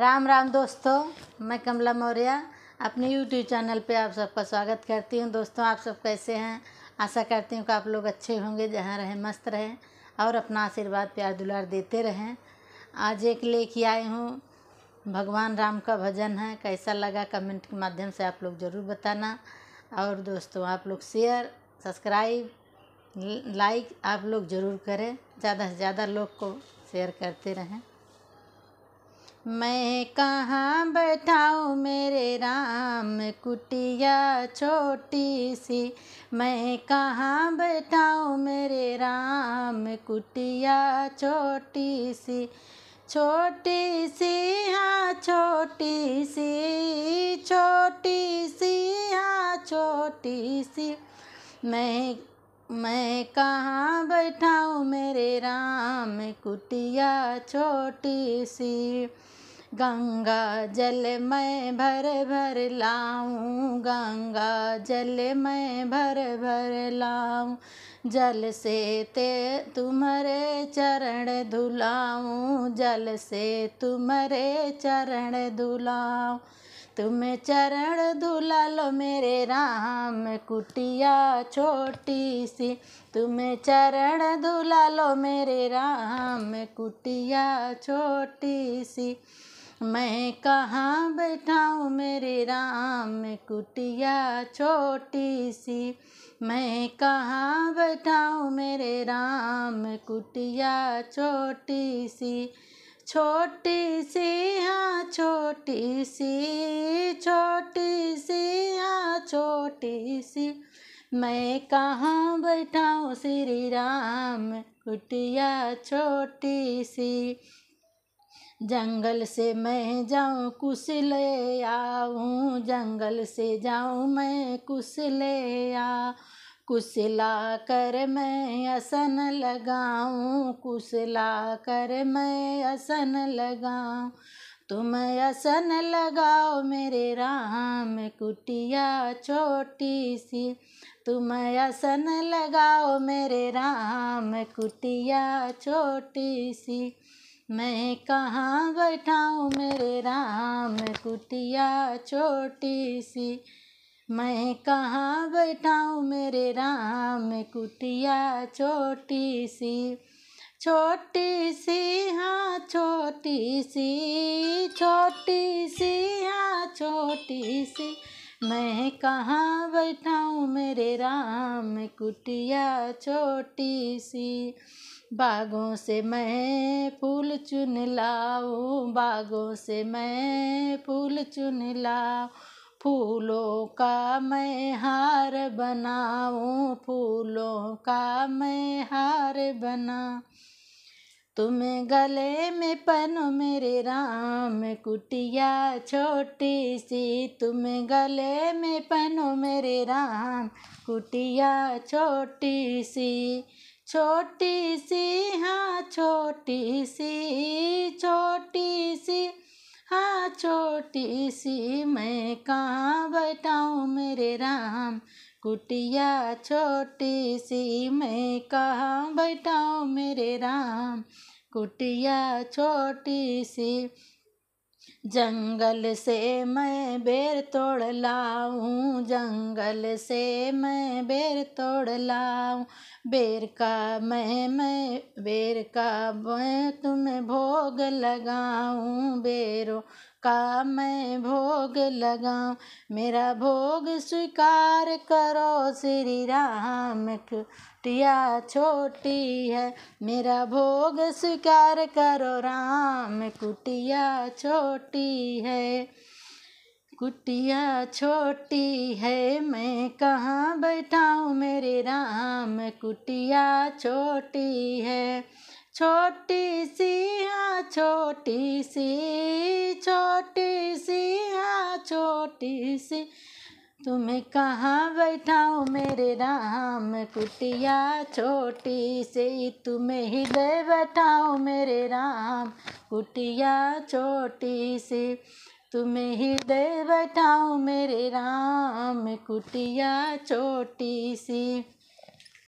राम राम दोस्तों मैं कमला मौर्य अपने यूट्यूब चैनल पे आप सबका स्वागत करती हूँ दोस्तों आप सब कैसे हैं आशा करती हूँ कि आप लोग अच्छे होंगे जहाँ रहें मस्त रहें और अपना आशीर्वाद प्यार दुलार देते रहें आज एक लेके आई हूँ भगवान राम का भजन है कैसा लगा कमेंट के माध्यम से आप लोग ज़रूर बताना और दोस्तों आप लोग शेयर सब्सक्राइब लाइक आप लोग ज़रूर करें ज़्यादा से ज़्यादा लोग को शेयर करते रहें मैं कहाँ बैठाऊँ मेरे राम कुटिया छोटी सी मैं कहाँ बैठाऊँ मेरे राम कुटिया छोटी सी छोटी सी हाँ छोटी सी छोटी सी हाँ छोटी सी मैं मैं कहाँ बैठाऊँ मेरे राम कुटिया छोटी सी गंगा जल मैं भर भर लाऊं गंगा जल मैं भर भर लाऊं जल से ते तुम्हारे चरण धुलाऊं जल से तुम्हारे चरण धुलाऊं तुम चरण धुला लो मेरे राम कुटिया छोटी सी तुम चरण धुला लो मेरे राम कुटिया छोटी सी मैं कहाँ बैठाऊँ मेरे राम कुटिया छोटी सी मैं कहाँ बैठाऊँ मेरे राम कुटिया छोटी सी छोटी सी हाँ छोटी सी छोटी सी हाँ छोटी सी मैं कहाँ बैठाऊँ श्री राम कुटिया छोटी सी जंगल से मैं जाऊँ कुछ ले आऊँ जंगल से जाऊँ मैं कुछ ले आ कुछ ला कर मैं असन लगाऊँ कुछ ला कर मैं असन लगाऊँ तुम असन लगाओ मेरे राम कुटिया छोटी सी तुम असन लगाओ मेरे राम कुटिया छोटी सी मैं कहाँ बैठाऊँ मेरे राम कुटिया छोटी सी मैं कहाँ बैठाऊँ मेरे राम कुटिया छोटी सी छोटी सी हाँ छोटी सी छोटी सी हाँ छोटी सी मैं कहाँ बैठाऊँ मेरे राम कुटिया छोटी सी बागों से मैं फूल चुन लाऊँ बागों से मैं फूल चुन लाऊँ फूलों का मैं हार बनाऊँ फूलों का मैं हार बना तुम गले में पनो मेरे राम कुटिया छोटी सी तुम गले में पनो मेरे राम कुटिया छोटी सी छोटी सी हाँ छोटी सी छोटी सी हाँ छोटी सी मैं कहाँ बताऊँ मेरे राम कुटिया छोटी सी मैं कहाँ बैठाऊँ मेरे राम कुटिया छोटी सी जंगल से मैं बेर तोड़ लाऊं जंगल से मैं बेर तोड़ लाऊं बेर का मैं मैं बेर का मैं तुम्हें भोग लगाऊं बेरों का मैं भोग लगाऊं मेरा भोग स्वीकार करो श्री राम कुटिया छोटी है मेरा भोग स्वीकार करो राम कुटिया छोटी है कुटिया छोटी है मैं कहाँ बैठाऊँ मेरे राम कुटिया छोटी है छोटी सी हाँ छोटी सी छोटी सी हाँ छोटी सी तुम्हें कहाँ बैठाऊँ मेरे राम कुटिया छोटी से तुम्हें दे बैठाऊँ मेरे राम कुटिया छोटी से तुम्हें ही दे बैठाऊँ मेरे राम कुटिया छोटी सी